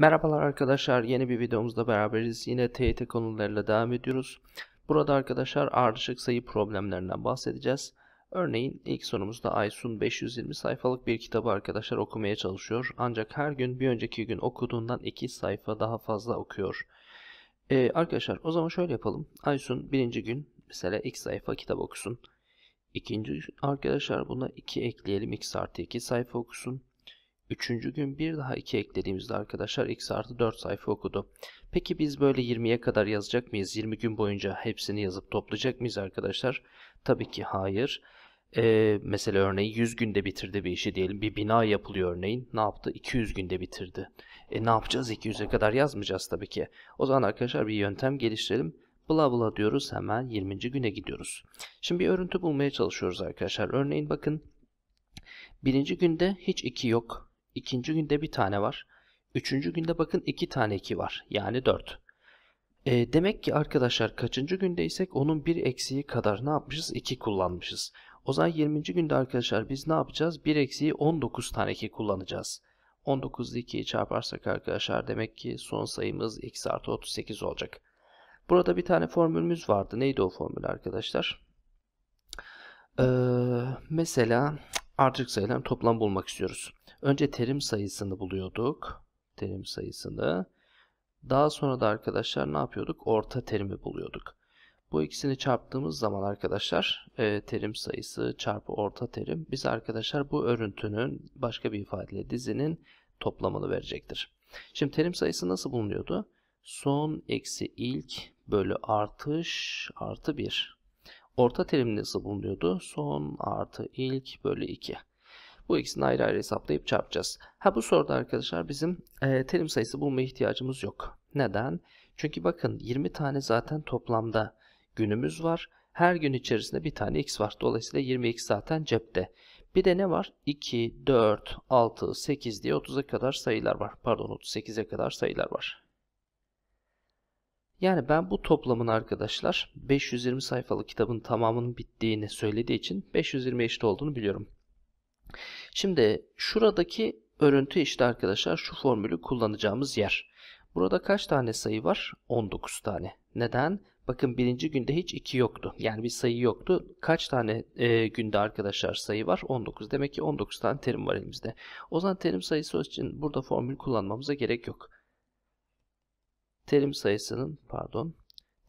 Merhabalar arkadaşlar yeni bir videomuzda beraberiz. Yine TYT konularıyla devam ediyoruz. Burada arkadaşlar ardışık sayı problemlerinden bahsedeceğiz. Örneğin ilk sorumuzda Aysun 520 sayfalık bir kitabı arkadaşlar okumaya çalışıyor. Ancak her gün bir önceki gün okuduğundan 2 sayfa daha fazla okuyor. Ee, arkadaşlar o zaman şöyle yapalım. Aysun birinci gün mesela x sayfa kitap okusun. İkinci arkadaşlar buna 2 ekleyelim x artı 2 sayfa okusun. Üçüncü gün bir daha 2 eklediğimizde arkadaşlar x artı 4 sayfa okudu. Peki biz böyle 20'ye kadar yazacak mıyız? 20 gün boyunca hepsini yazıp toplayacak mıyız arkadaşlar? Tabii ki hayır. Ee, mesela örneğin 100 günde bitirdi bir işi diyelim. Bir bina yapılıyor örneğin. Ne yaptı? 200 günde bitirdi. E ne yapacağız? 200'e kadar yazmayacağız tabii ki. O zaman arkadaşlar bir yöntem geliştirelim. Bla bla diyoruz hemen 20. güne gidiyoruz. Şimdi bir örüntü bulmaya çalışıyoruz arkadaşlar. Örneğin bakın. Birinci günde hiç 2 yok. İkinci günde bir tane var. Üçüncü günde bakın iki tane 2 var. Yani 4. E, demek ki arkadaşlar kaçıncı gündeysek onun bir eksiği kadar ne yapmışız? 2 kullanmışız. O zaman 20. günde arkadaşlar biz ne yapacağız? 1 eksiği 19 tane 2 kullanacağız. 19 ile 2'yi çarparsak arkadaşlar demek ki son sayımız x artı 38 olacak. Burada bir tane formülümüz vardı. Neydi o formül arkadaşlar? Ee, mesela artık sayıların toplam bulmak istiyoruz. Önce terim sayısını buluyorduk. Terim sayısını. Daha sonra da arkadaşlar ne yapıyorduk? Orta terimi buluyorduk. Bu ikisini çarptığımız zaman arkadaşlar e, terim sayısı çarpı orta terim biz arkadaşlar bu örüntünün başka bir ifadeyle dizinin toplamını verecektir. Şimdi terim sayısı nasıl bulunuyordu? Son eksi ilk bölü artış artı 1. Orta terim nasıl bulunuyordu? Son artı ilk bölü 2. Bu ikisini ayrı ayrı hesaplayıp çarpacağız. Ha bu soruda arkadaşlar bizim e, terim sayısı bulma ihtiyacımız yok. Neden? Çünkü bakın 20 tane zaten toplamda günümüz var. Her gün içerisinde bir tane x var. Dolayısıyla 20x zaten cepte. Bir de ne var? 2, 4, 6, 8 diye 30'a kadar sayılar var. Pardon 38'e kadar sayılar var. Yani ben bu toplamın arkadaşlar 520 sayfalı kitabın tamamının bittiğini söylediği için 520 eşit olduğunu biliyorum. Şimdi şuradaki örüntü işte arkadaşlar şu formülü kullanacağımız yer. Burada kaç tane sayı var? 19 tane. Neden? Bakın birinci günde hiç 2 yoktu. Yani bir sayı yoktu. Kaç tane e, günde arkadaşlar sayı var? 19. Demek ki 19 tane terim var elimizde. O zaman terim sayısı için burada formül kullanmamıza gerek yok. Terim sayısının pardon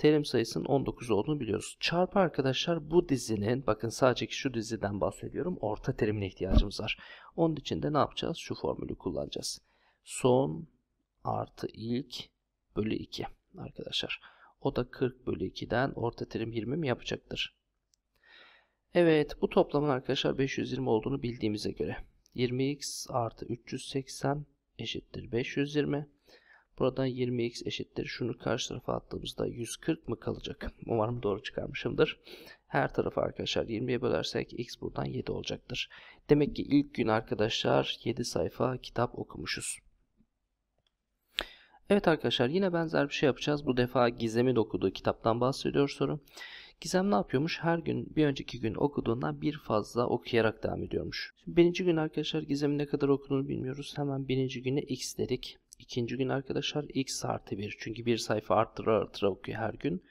terim sayısının 19 olduğunu biliyoruz. Çarpı arkadaşlar bu dizinin bakın sadece şu diziden bahsediyorum orta terimine ihtiyacımız var. Onun için de ne yapacağız? Şu formülü kullanacağız. Son artı ilk bölü 2 arkadaşlar. O da 40 bölü 2'den orta terim 20 mi yapacaktır? Evet bu toplamın arkadaşlar 520 olduğunu bildiğimize göre 20x artı 380 eşittir 520. Buradan 20x eşittir. Şunu karşı tarafa attığımızda 140 mı kalacak? Umarım doğru çıkarmışımdır. Her tarafı arkadaşlar 20'ye bölersek x buradan 7 olacaktır. Demek ki ilk gün arkadaşlar 7 sayfa kitap okumuşuz. Evet arkadaşlar yine benzer bir şey yapacağız. Bu defa Gizem'in okuduğu kitaptan bahsediyor soru. Gizem ne yapıyormuş? Her gün bir önceki gün okuduğundan bir fazla okuyarak devam ediyormuş. Şimdi birinci gün arkadaşlar Gizem'in ne kadar okuduğunu bilmiyoruz. Hemen birinci güne x dedik. İkinci gün arkadaşlar x artı 1. Çünkü bir sayfa arttıra arttıra okuyor her gün.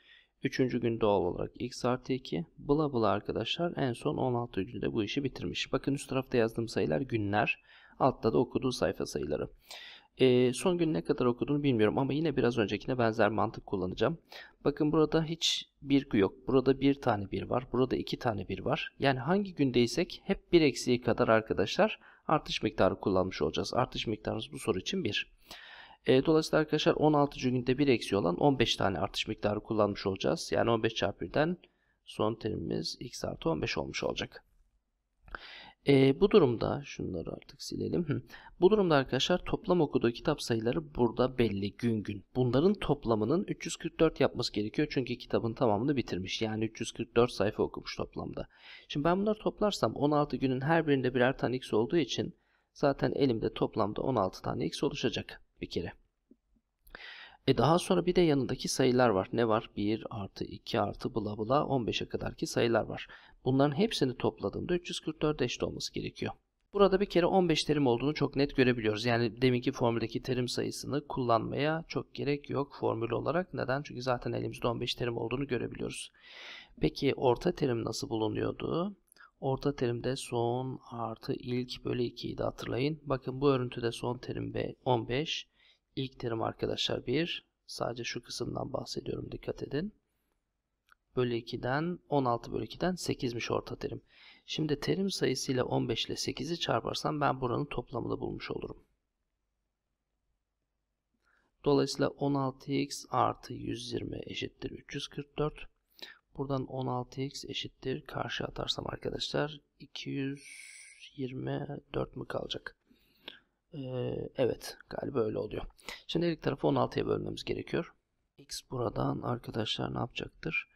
Üçüncü gün doğal olarak x artı 2. Bula bula arkadaşlar en son 16. günde bu işi bitirmiş. Bakın üst tarafta yazdığım sayılar günler. Altta da okuduğu sayfa sayıları. E, son gün ne kadar okuduğunu bilmiyorum ama yine biraz öncekine benzer mantık kullanacağım. Bakın burada hiç bir yok. Burada bir tane bir var. Burada iki tane bir var. Yani hangi gündeysek hep bir eksiği kadar arkadaşlar artış miktarı kullanmış olacağız. Artış miktarımız bu soru için bir. E, dolayısıyla arkadaşlar 16. günde 1 eksi olan 15 tane artış miktarı kullanmış olacağız. Yani 15 çarpı 1'den son terimimiz x artı 15 olmuş olacak. E, bu durumda şunları artık silelim. Bu durumda arkadaşlar toplam okuduğu kitap sayıları burada belli gün gün. Bunların toplamının 344 yapması gerekiyor. Çünkü kitabın tamamını bitirmiş. Yani 344 sayfa okumuş toplamda. Şimdi ben bunları toplarsam 16 günün her birinde birer tane x olduğu için zaten elimde toplamda 16 tane x oluşacak bir kere. E daha sonra bir de yanındaki sayılar var. Ne var? 1 artı 2 artı bula bula 15'e kadarki sayılar var. Bunların hepsini topladığımda 344 eşit olması gerekiyor. Burada bir kere 15 terim olduğunu çok net görebiliyoruz. Yani deminki formüldeki terim sayısını kullanmaya çok gerek yok formül olarak. Neden? Çünkü zaten elimizde 15 terim olduğunu görebiliyoruz. Peki orta terim nasıl bulunuyordu? Orta terimde son artı ilk bölü 2 de hatırlayın. Bakın bu örüntüde son terim 15. İlk terim arkadaşlar 1. Sadece şu kısımdan bahsediyorum dikkat edin. Bölü 2'den 16 bölü 2'den 8'miş orta terim. Şimdi terim sayısıyla 15 ile 8'i çarparsam ben buranın toplamını bulmuş olurum. Dolayısıyla 16x artı 120 eşittir 344. Buradan 16x eşittir. Karşı atarsam arkadaşlar 224 mi kalacak? Ee, evet galiba öyle oluyor. Şimdi her tarafı 16'ya bölmemiz gerekiyor. X buradan arkadaşlar ne yapacaktır?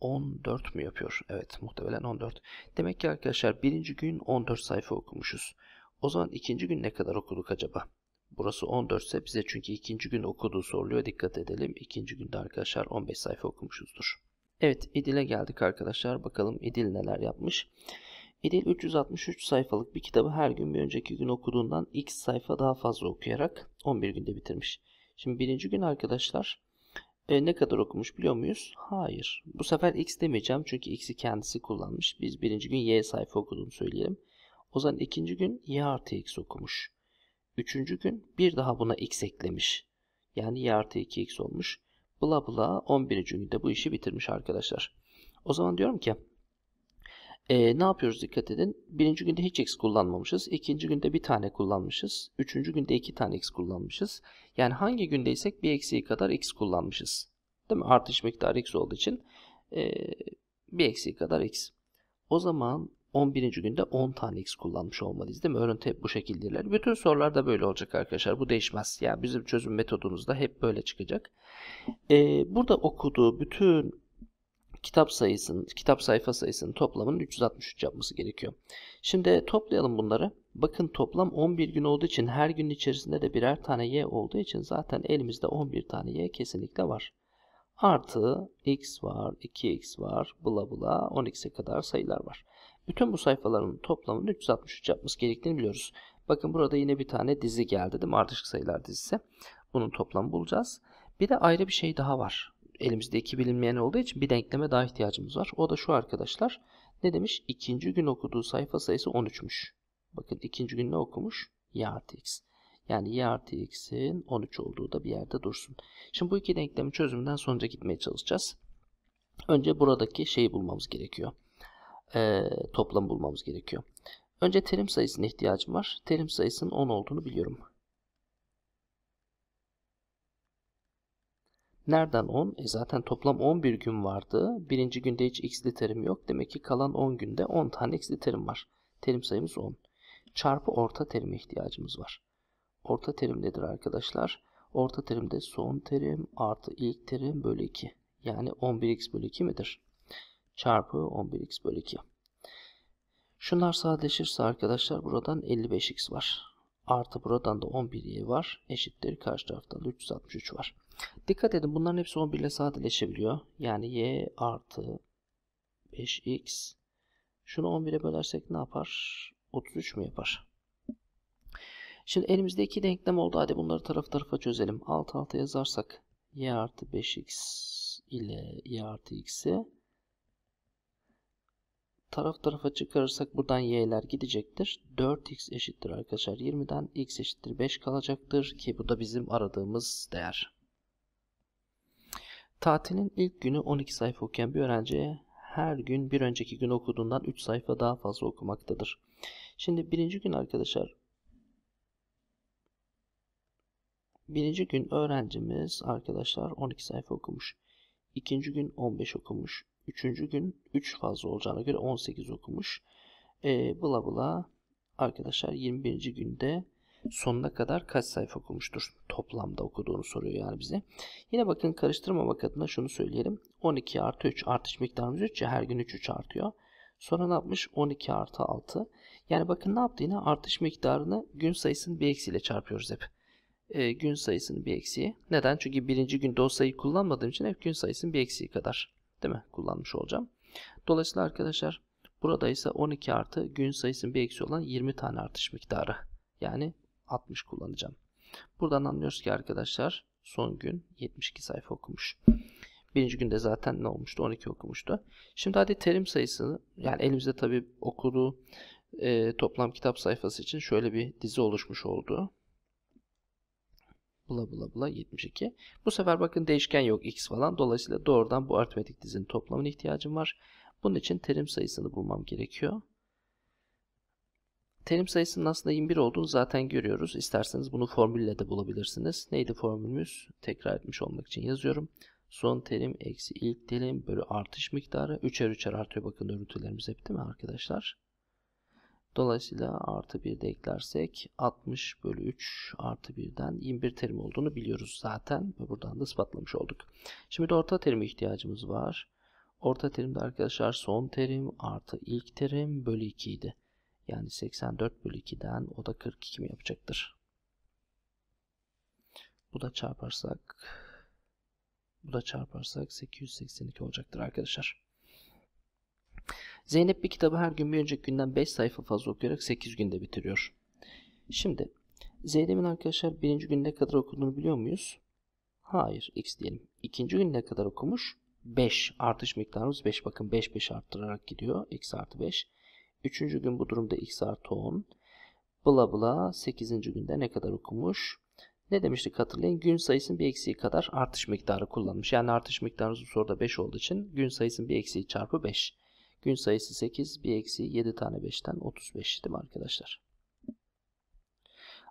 14 mu yapıyor? Evet muhtemelen 14. Demek ki arkadaşlar birinci gün 14 sayfa okumuşuz. O zaman ikinci gün ne kadar okuduk acaba? Burası 14 ise bize çünkü ikinci gün okuduğu soruluyor. Dikkat edelim. İkinci günde arkadaşlar 15 sayfa okumuşuzdur. Evet İdil'e geldik arkadaşlar. Bakalım İdil neler yapmış. Edil 363 sayfalık bir kitabı her gün bir önceki gün okuduğundan x sayfa daha fazla okuyarak 11 günde bitirmiş. Şimdi birinci gün arkadaşlar e, ne kadar okumuş biliyor muyuz? Hayır. Bu sefer x demeyeceğim çünkü x'i kendisi kullanmış. Biz birinci gün y sayfa okuduğunu söyleyelim. O zaman ikinci gün y artı x okumuş. Üçüncü gün bir daha buna x eklemiş. Yani y artı 2x olmuş. Bula bula 11. günde bu işi bitirmiş arkadaşlar. O zaman diyorum ki e, ne yapıyoruz dikkat edin. Birinci günde hiç x kullanmamışız. ikinci günde bir tane kullanmışız. Üçüncü günde iki tane x kullanmışız. Yani hangi gündeysek bir eksiği kadar x kullanmışız. Değil mi? Artış miktarı x olduğu için e, bir eksiği kadar x. O zaman 11. günde 10 tane x kullanmış olmalıyız değil mi? Örüntü hep bu şekildeler. Bütün sorular da böyle olacak arkadaşlar. Bu değişmez. Yani bizim çözüm metodumuzda hep böyle çıkacak. Ee, burada okuduğu bütün kitap sayısının, kitap sayfa sayısının toplamının 363 yapması gerekiyor. Şimdi toplayalım bunları. Bakın toplam 11 gün olduğu için her gün içerisinde de birer tane y olduğu için zaten elimizde 11 tane y kesinlikle var. Artı x var, 2x var, bula bula 10x'e kadar sayılar var. Bütün bu sayfaların toplamının 363 yapması gerektiğini biliyoruz. Bakın burada yine bir tane dizi geldi değil mi? Ardışık sayılar dizisi. Bunun toplamı bulacağız. Bir de ayrı bir şey daha var elimizde iki bilinmeyen olduğu için bir denkleme daha ihtiyacımız var. O da şu arkadaşlar. Ne demiş? İkinci gün okuduğu sayfa sayısı 13'müş. Bakın ikinci gün ne okumuş? Y artı X. Yani y artı x'in 13 olduğu da bir yerde dursun. Şimdi bu iki denklemin çözümünden sonuca gitmeye çalışacağız. Önce buradaki şeyi bulmamız gerekiyor. Ee, toplamı bulmamız gerekiyor. Önce terim sayısına ihtiyacım var. Terim sayısının 10 olduğunu biliyorum. Nereden 10? E zaten toplam 11 gün vardı. Birinci günde hiç x'li terim yok. Demek ki kalan 10 günde 10 tane x'li terim var. Terim sayımız 10. Çarpı orta terime ihtiyacımız var. Orta terim nedir arkadaşlar? Orta terimde son terim artı ilk terim bölü 2. Yani 11x bölü 2 midir? Çarpı 11x bölü 2. Şunlar sadeleşirse arkadaşlar buradan 55x var. Artı buradan da 11y var. Eşittir karşı taraftan 363 var. Dikkat edin bunların hepsi 11 ile sadeleşebiliyor. Yani y artı 5x. Şunu 11'e bölersek ne yapar? 33 mü yapar? Şimdi elimizde iki denklem oldu. Hadi bunları taraf tarafa çözelim. Alt alta yazarsak y artı 5x ile y artı x'i taraf tarafa çıkarırsak buradan y'ler gidecektir. 4x eşittir arkadaşlar. 20'den x eşittir 5 kalacaktır ki bu da bizim aradığımız değer. Tatilin ilk günü 12 sayfa okuyan bir öğrenciye her gün bir önceki gün okuduğundan 3 sayfa daha fazla okumaktadır. Şimdi birinci gün arkadaşlar Birinci gün öğrencimiz arkadaşlar 12 sayfa okumuş. İkinci gün 15 okumuş. Üçüncü gün 3 fazla olacağına göre 18 okumuş. E, bula bula arkadaşlar 21. günde sonuna kadar kaç sayfa okumuştur toplamda okuduğunu soruyor yani bize. Yine bakın karıştırmamak adına şunu söyleyelim. 12 artı 3 artış miktarımız 3 ya her gün 3 3 artıyor. Sonra ne yapmış? 12 artı 6. Yani bakın ne yaptı yine artış miktarını gün sayısının bir eksiyle çarpıyoruz hep. E, gün sayısının bir eksiği. Neden? Çünkü birinci günde o sayıyı kullanmadığım için hep gün sayısının bir eksiği kadar. Değil mi? Kullanmış olacağım. Dolayısıyla arkadaşlar burada ise 12 artı gün sayısının bir eksi olan 20 tane artış miktarı. Yani 60 kullanacağım. Buradan anlıyoruz ki arkadaşlar son gün 72 sayfa okumuş. Birinci günde zaten ne olmuştu? 12 okumuştu. Şimdi hadi terim sayısını yani elimizde tabi okuduğu e, toplam kitap sayfası için şöyle bir dizi oluşmuş oldu. Bula bula bula 72. Bu sefer bakın değişken yok x falan. Dolayısıyla doğrudan bu aritmetik dizinin toplamına ihtiyacım var. Bunun için terim sayısını bulmam gerekiyor. Terim sayısının aslında 21 olduğunu zaten görüyoruz. İsterseniz bunu formülle de bulabilirsiniz. Neydi formülümüz? Tekrar etmiş olmak için yazıyorum. Son terim eksi ilk terim bölü artış miktarı. Üçer üçer artıyor bakın örüntülerimiz hep değil mi arkadaşlar? Dolayısıyla artı 1 de eklersek 60 bölü 3 artı 1'den 21 terim olduğunu biliyoruz zaten. Ve buradan da ispatlamış olduk. Şimdi de orta terim ihtiyacımız var. Orta terimde arkadaşlar son terim artı ilk terim bölü 2 idi. Yani 84 bölü 2'den o da 42 mi yapacaktır? Bu da çarparsak bu da çarparsak 882 olacaktır arkadaşlar. Zeynep bir kitabı her gün bir önceki günden 5 sayfa fazla okuyarak 8 günde bitiriyor. Şimdi Zeynep'in arkadaşlar birinci günde kadar okuduğunu biliyor muyuz? Hayır x diyelim. İkinci gün ne kadar okumuş? 5 artış miktarımız 5 bakın 5 5 arttırarak gidiyor. X artı 5. Üçüncü gün bu durumda x artı 10. Bla bla 8. günde ne kadar okumuş? Ne demiştik hatırlayın? Gün sayısının bir eksiği kadar artış miktarı kullanmış. Yani artış miktarımız bu soruda 5 olduğu için gün sayısının bir eksiği çarpı 5. Gün sayısı 8, bir eksiği 7 tane 5'ten 35 değil mi arkadaşlar?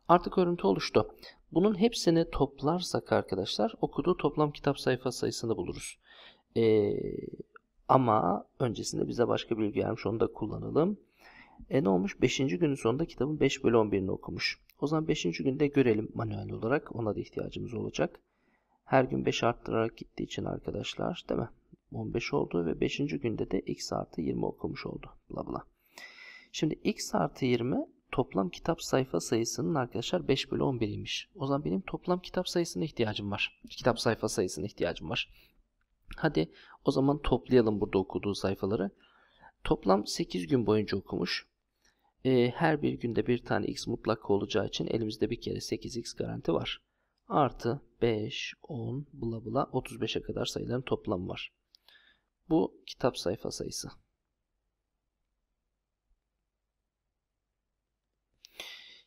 Artık örüntü oluştu. Bunun hepsini toplarsak arkadaşlar okuduğu toplam kitap sayfa sayısını buluruz. Ee, ama öncesinde bize başka bilgi vermiş onu da kullanalım. E ne olmuş? 5. günün sonunda kitabın 5 bölü 11'ini okumuş. O zaman 5. günde görelim manuel olarak. Ona da ihtiyacımız olacak. Her gün 5 arttırarak gittiği için arkadaşlar değil mi? 15 oldu ve 5. günde de x artı 20 okumuş oldu. Bla bla. Şimdi x artı 20 toplam kitap sayfa sayısının arkadaşlar 5 bölü 11'iymiş. O zaman benim toplam kitap sayısına ihtiyacım var. Kitap sayfa sayısına ihtiyacım var. Hadi o zaman toplayalım burada okuduğu sayfaları. Toplam 8 gün boyunca okumuş. Ee, her bir günde bir tane x mutlak olacağı için elimizde bir kere 8x garanti var. Artı 5, 10, bla bla 35'e kadar sayıların toplamı var. Bu kitap sayfa sayısı.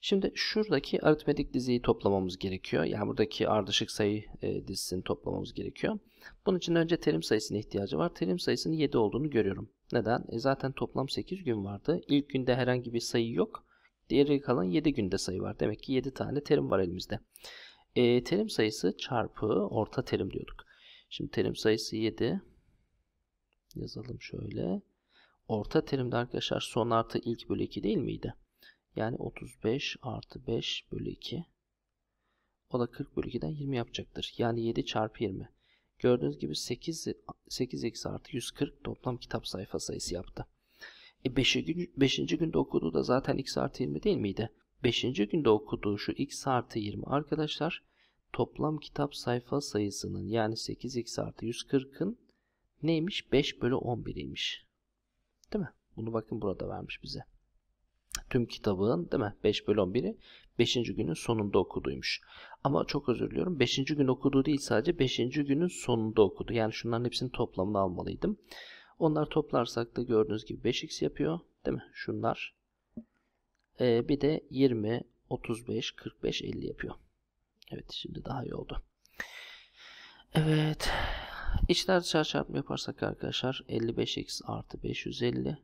Şimdi şuradaki aritmetik diziyi toplamamız gerekiyor. Yani buradaki ardışık sayı e, dizisini toplamamız gerekiyor. Bunun için önce terim sayısına ihtiyacı var. Terim sayısının 7 olduğunu görüyorum. Neden? E zaten toplam 8 gün vardı. İlk günde herhangi bir sayı yok. Diğeri kalan 7 günde sayı var. Demek ki 7 tane terim var elimizde. E, terim sayısı çarpı orta terim diyorduk. Şimdi terim sayısı 7. Yazalım şöyle. Orta terimde arkadaşlar son artı ilk bölü 2 değil miydi? Yani 35 artı 5 bölü 2. O da 40 bölü 2'den 20 yapacaktır. Yani 7 çarpı 20. Gördüğünüz gibi 8, 8 eksi artı 140 toplam kitap sayfa sayısı yaptı. E Gün, 5. günde okuduğu da zaten x artı 20 değil miydi? 5. günde okuduğu şu x artı 20 arkadaşlar toplam kitap sayfa sayısının yani 8x artı 140'ın neymiş? 5 bölü 11'iymiş. Değil mi? Bunu bakın burada vermiş bize tüm kitabın değil mi? 5 bölü 11'i 5. günün sonunda okuduymuş. Ama çok özür diliyorum. 5. gün okuduğu değil sadece 5. günün sonunda okudu. Yani şunların hepsinin toplamını almalıydım. Onlar toplarsak da gördüğünüz gibi 5x yapıyor. Değil mi? Şunlar. Ee, bir de 20, 35, 45, 50 yapıyor. Evet şimdi daha iyi oldu. Evet. İçler dışarı çarpımı yaparsak arkadaşlar 55x artı 550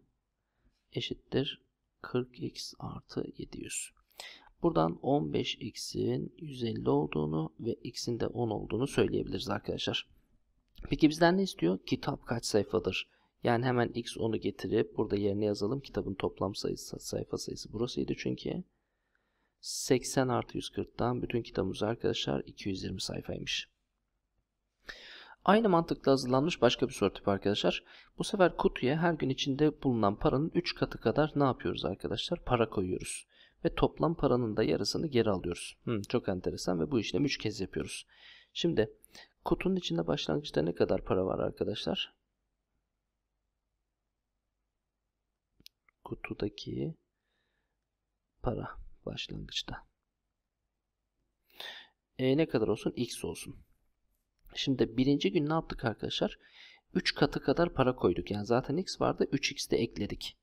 eşittir 40x artı 700. Buradan 15x'in 150 olduğunu ve x'in de 10 olduğunu söyleyebiliriz arkadaşlar. Peki bizden ne istiyor? Kitap kaç sayfadır? Yani hemen x 10'u getirip burada yerine yazalım. Kitabın toplam sayısı, sayfa sayısı burasıydı çünkü. 80 artı 140'tan bütün kitabımız arkadaşlar 220 sayfaymış. Aynı mantıkla hazırlanmış başka bir soru tipi arkadaşlar. Bu sefer kutuya her gün içinde bulunan paranın 3 katı kadar ne yapıyoruz arkadaşlar? Para koyuyoruz. Ve toplam paranın da yarısını geri alıyoruz. Hmm, çok enteresan ve bu işlemi 3 kez yapıyoruz. Şimdi kutunun içinde başlangıçta ne kadar para var arkadaşlar? Kutudaki para başlangıçta. E ne kadar olsun? X olsun. Şimdi birinci gün ne yaptık arkadaşlar? 3 katı kadar para koyduk. Yani zaten x vardı 3x de ekledik.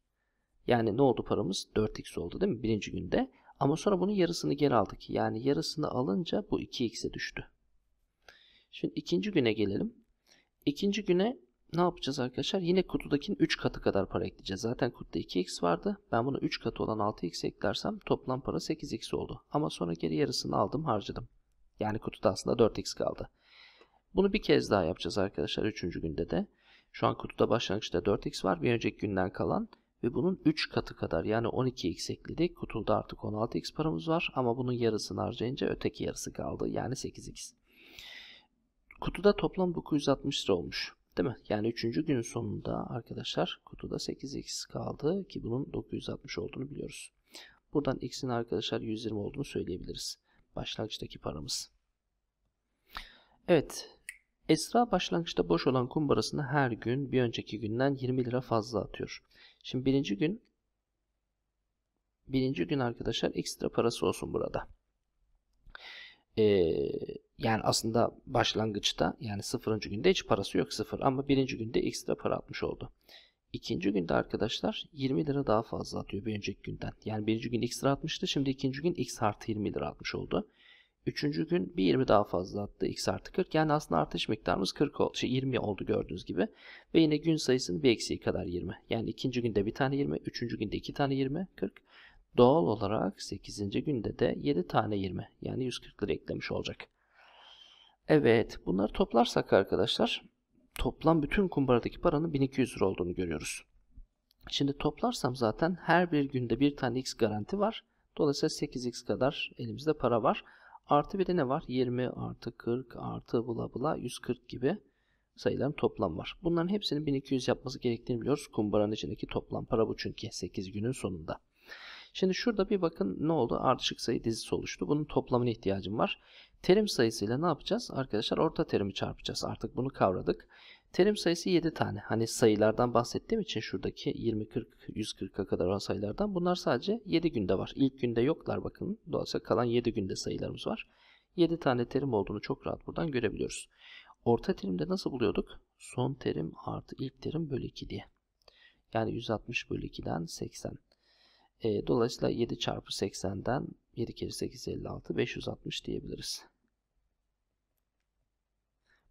Yani ne oldu paramız? 4x oldu değil mi birinci günde? Ama sonra bunun yarısını geri aldık. Yani yarısını alınca bu 2x'e düştü. Şimdi ikinci güne gelelim. İkinci güne ne yapacağız arkadaşlar? Yine kutudakinin 3 katı kadar para ekleyeceğiz. Zaten kutuda 2x vardı. Ben bunu 3 katı olan 6x eklersem toplam para 8x oldu. Ama sonra geri yarısını aldım harcadım. Yani kutuda aslında 4x kaldı. Bunu bir kez daha yapacağız arkadaşlar 3. günde de. Şu an kutuda başlangıçta 4x var. Bir önceki günden kalan ve bunun 3 katı kadar yani 12x ekledik. Kutuda artık 16x paramız var ama bunun yarısını harcayınca öteki yarısı kaldı yani 8x. Kutuda toplam 960 lira olmuş. Değil mi? Yani 3. günün sonunda arkadaşlar kutuda 8x kaldı ki bunun 960 olduğunu biliyoruz. Buradan x'in arkadaşlar 120 olduğunu söyleyebiliriz. Başlangıçtaki paramız. Evet Esra başlangıçta boş olan kumbarasını her gün bir önceki günden 20 lira fazla atıyor. Şimdi birinci gün birinci gün arkadaşlar ekstra parası olsun burada. Ee, yani aslında başlangıçta yani sıfırıncı günde hiç parası yok sıfır ama birinci günde ekstra para atmış oldu. İkinci günde arkadaşlar 20 lira daha fazla atıyor bir önceki günden. Yani birinci gün x atmıştı şimdi ikinci gün x artı 20 lira atmış oldu. Üçüncü gün bir 20 daha fazla attı. X artı 40. Yani aslında artış miktarımız 40 oldu. Şey 20 oldu gördüğünüz gibi. Ve yine gün sayısının bir eksiği kadar 20. Yani ikinci günde bir tane 20. Üçüncü günde iki tane 20. 40. Doğal olarak 8. günde de 7 tane 20. Yani 140 lira eklemiş olacak. Evet bunları toplarsak arkadaşlar toplam bütün kumbaradaki paranın 1200 lira olduğunu görüyoruz. Şimdi toplarsam zaten her bir günde bir tane x garanti var. Dolayısıyla 8x kadar elimizde para var. Artı bir de ne var? 20 artı 40 artı bula bula 140 gibi sayıların toplam var. Bunların hepsinin 1200 yapması gerektiğini biliyoruz. Kumbaranın içindeki toplam para bu çünkü 8 günün sonunda. Şimdi şurada bir bakın ne oldu? Ardışık sayı dizisi oluştu. Bunun toplamına ihtiyacım var. Terim sayısıyla ne yapacağız? Arkadaşlar orta terimi çarpacağız. Artık bunu kavradık. Terim sayısı 7 tane. Hani sayılardan bahsettiğim için şuradaki 20, 40, 140'a kadar olan sayılardan bunlar sadece 7 günde var. İlk günde yoklar bakın. Dolayısıyla kalan 7 günde sayılarımız var. 7 tane terim olduğunu çok rahat buradan görebiliyoruz. Orta terimde nasıl buluyorduk? Son terim artı ilk terim bölü 2 diye. Yani 160 bölü 2'den 80. E, dolayısıyla 7 çarpı 80'den 7 kere 8 56 560 diyebiliriz.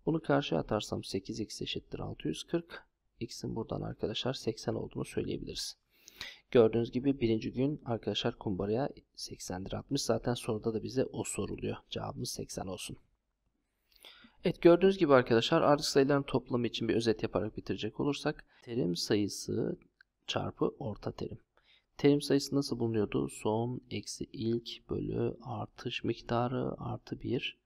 Bunu karşıya atarsam 8x eşittir 640. X'in buradan arkadaşlar 80 olduğunu söyleyebiliriz. Gördüğünüz gibi birinci gün arkadaşlar kumbaraya 80 lira atmış. Zaten soruda da bize o soruluyor. Cevabımız 80 olsun. Evet gördüğünüz gibi arkadaşlar artı sayıların toplamı için bir özet yaparak bitirecek olursak terim sayısı çarpı orta terim. Terim sayısı nasıl bulunuyordu? Son eksi ilk bölü artış miktarı artı 1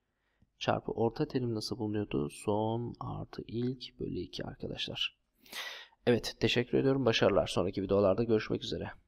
çarpı orta terim nasıl bulunuyordu? Son artı ilk bölü 2 arkadaşlar. Evet teşekkür ediyorum. Başarılar. Sonraki videolarda görüşmek üzere.